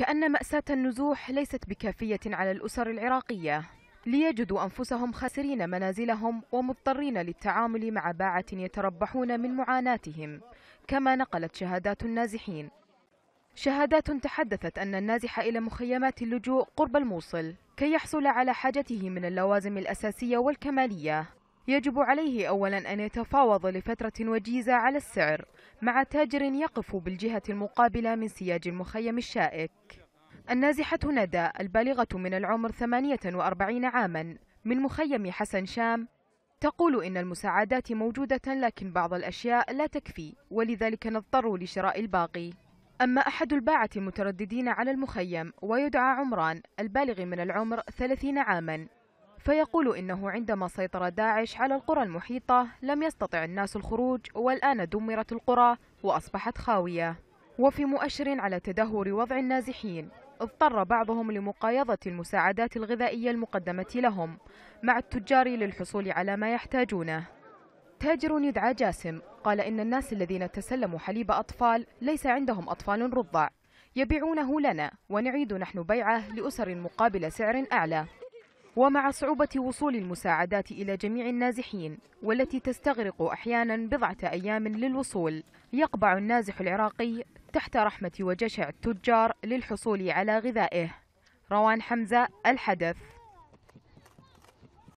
كأن مأساة النزوح ليست بكافية على الأسر العراقية ليجدوا أنفسهم خاسرين منازلهم ومضطرين للتعامل مع باعة يتربحون من معاناتهم كما نقلت شهادات النازحين شهادات تحدثت أن النازح إلى مخيمات اللجوء قرب الموصل كي يحصل على حاجته من اللوازم الأساسية والكمالية يجب عليه أولا أن يتفاوض لفترة وجيزة على السعر مع تاجر يقف بالجهة المقابلة من سياج المخيم الشائك النازحة ندى البالغة من العمر 48 عاما من مخيم حسن شام تقول إن المساعدات موجودة لكن بعض الأشياء لا تكفي ولذلك نضطر لشراء الباقي أما أحد الباعة المترددين على المخيم ويدعى عمران البالغ من العمر 30 عاماً فيقول إنه عندما سيطر داعش على القرى المحيطة لم يستطع الناس الخروج والآن دمرت القرى وأصبحت خاوية وفي مؤشر على تدهور وضع النازحين اضطر بعضهم لمقايضة المساعدات الغذائية المقدمة لهم مع التجار للحصول على ما يحتاجونه تاجر يدعى جاسم قال إن الناس الذين تسلموا حليب أطفال ليس عندهم أطفال رضع يبيعونه لنا ونعيد نحن بيعه لأسر مقابل سعر أعلى ومع صعوبة وصول المساعدات إلى جميع النازحين والتي تستغرق أحيانا بضعة أيام للوصول يقبع النازح العراقي تحت رحمة وجشع التجار للحصول على غذائه روان حمزة الحدث